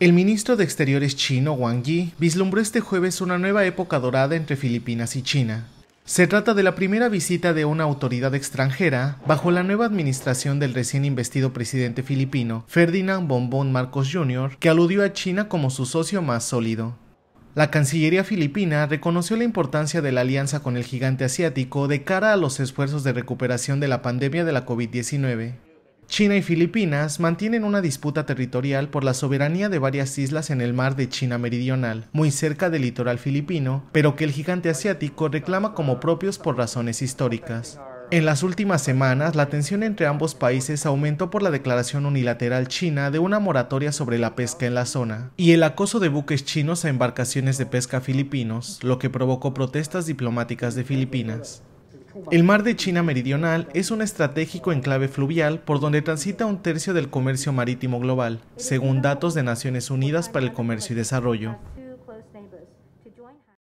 El ministro de Exteriores chino Wang Yi vislumbró este jueves una nueva época dorada entre Filipinas y China. Se trata de la primera visita de una autoridad extranjera bajo la nueva administración del recién investido presidente filipino Ferdinand Bombón Marcos Jr., que aludió a China como su socio más sólido. La Cancillería filipina reconoció la importancia de la alianza con el gigante asiático de cara a los esfuerzos de recuperación de la pandemia de la COVID-19. China y Filipinas mantienen una disputa territorial por la soberanía de varias islas en el mar de China Meridional, muy cerca del litoral filipino, pero que el gigante asiático reclama como propios por razones históricas. En las últimas semanas, la tensión entre ambos países aumentó por la declaración unilateral china de una moratoria sobre la pesca en la zona y el acoso de buques chinos a embarcaciones de pesca filipinos, lo que provocó protestas diplomáticas de Filipinas. El mar de China Meridional es un estratégico enclave fluvial por donde transita un tercio del comercio marítimo global, según datos de Naciones Unidas para el Comercio y Desarrollo.